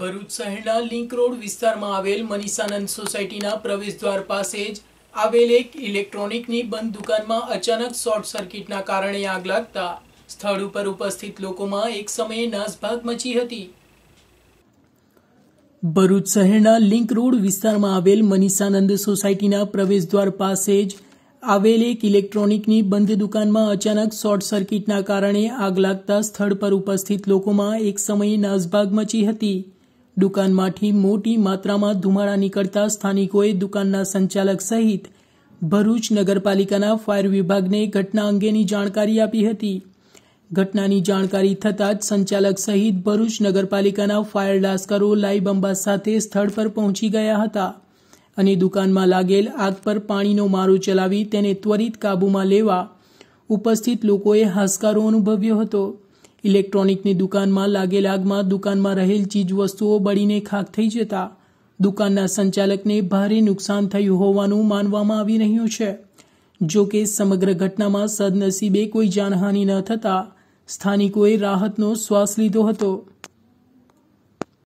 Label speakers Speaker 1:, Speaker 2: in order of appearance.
Speaker 1: ભરૂચ શહેરના link road વિસ્તારમાં આવેલ મનીષાનંદ સોસાયટીના પ્રવેશદ્વાર પાસે જ આવેલ એક ઇલેક્ટ્રોનિકની બંધ દુકાનમાં અચાનક શોર્ટ સર્કિટના કારણે આગ લાગતા સ્થળ ઉપર ઉપસ્થિત લોકોમાં એક સમયે નાસભાગ મચી હતી ભરૂચ શહેરના લિંક રોડ વિસ્તારમાં આવેલ મનીષાનંદ સોસાયટીના પ્રવેશદ્વાર પાસે જ આવેલ એક ઇલેક્ટ્રોનિકની બંધ દુકાનમાં અચાનક શોર્ટ સર્કિટના કારણે આગ લાગતા સ્થળ પર ઉપસ્થિત લોકોમાં એક સમયે નાસભાગ મચી હતી દુકાનમાંથી મોટી માત્રામાં ધુમાડા નીકળતા સ્થાનિકોએ દુકાનના સંચાલક સહિત ભરૂચ નગરપાલિકાના ફાયર વિભાગને ઘટના અંગેની જાણકારી આપી હતી ઘટનાની જાણકારી થતાં જ સંચાલક સહિત ભરૂચ નગરપાલિકાના ફાયર લાશ્કરો લાઈબંબા સાથે સ્થળ પર પહોંચી ગયા હતા અને દુકાનમાં લાગેલ આગ પર પાણીનો મારો ચલાવી તેને ત્વરિત કાબૂમાં લેવા ઉપસ્થિત લોકોએ હાશકારો અનુભવ્યો હતો ઇલેક્ટ્રોનિકની દુકાનમાં લાગેલ આગમાં દુકાનમાં રહેલ ચીજવસ્તુઓ બળીને ખાખ થઈ જતા દુકાનના સંચાલકને ભારે નુકસાન થયું હોવાનું માનવામાં આવી રહ્યું છે જો કે સમગ્ર ઘટનામાં સદનસીબે કોઈ જાનહાની ન થતાં સ્થાનિકોએ રાહતનો શ્વાસ લીધો હતો